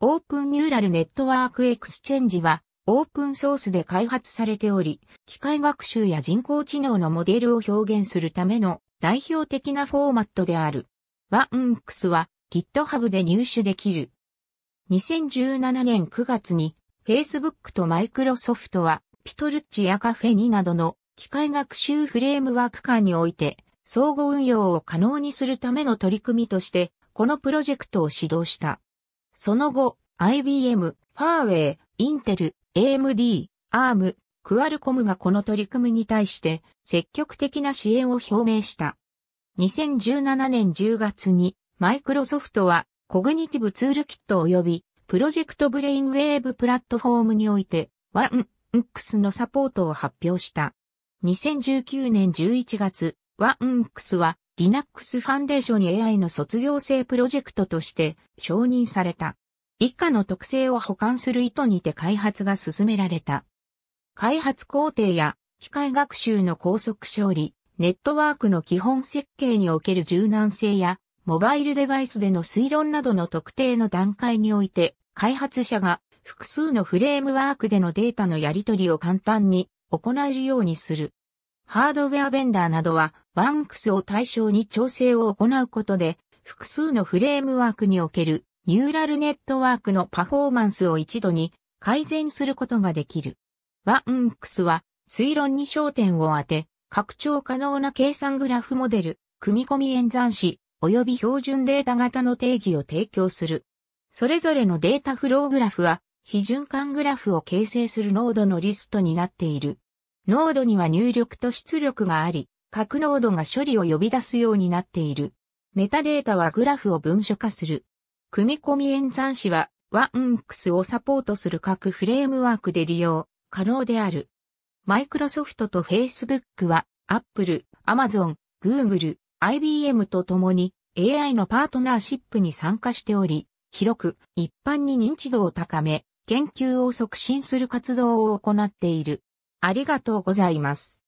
オープンニューラルネットワークエクスチェンジはオープンソースで開発されており、機械学習や人工知能のモデルを表現するための代表的なフォーマットである。ワンクスは GitHub で入手できる。2017年9月に Facebook と Microsoft はピトルッチやカフェニなどの機械学習フレームワーク間において相互運用を可能にするための取り組みとしてこのプロジェクトを指導した。その後、IBM、ファーウェイ、インテル、AMD、ARM、クアルコムがこの取り組みに対して積極的な支援を表明した。2017年10月にマイクロソフトはコグニティブツールキット及びプロジェクトブレインウェーブプラットフォームにおいてワン、クスのサポートを発表した。2019年11月、ワンクスは Linux ファンデーション AI の卒業生プロジェクトとして承認された。以下の特性を保管する意図にて開発が進められた。開発工程や機械学習の高速勝利、ネットワークの基本設計における柔軟性や、モバイルデバイスでの推論などの特定の段階において、開発者が複数のフレームワークでのデータのやり取りを簡単に行えるようにする。ハードウェアベンダーなどは、バンクスを対象に調整を行うことで、複数のフレームワークにおけるニューラルネットワークのパフォーマンスを一度に改善することができる。バンクスは推論に焦点を当て、拡張可能な計算グラフモデル、組み込み演算子、及び標準データ型の定義を提供する。それぞれのデータフローグラフは、非循環グラフを形成するノードのリストになっている。ノードには入力と出力があり、各ノードが処理を呼び出すようになっている。メタデータはグラフを文書化する。組み込み演算子はワンクスをサポートする各フレームワークで利用可能である。マイクロソフトと Facebook は Apple、Amazon、Google、IBM と共に AI のパートナーシップに参加しており、広く一般に認知度を高め、研究を促進する活動を行っている。ありがとうございます。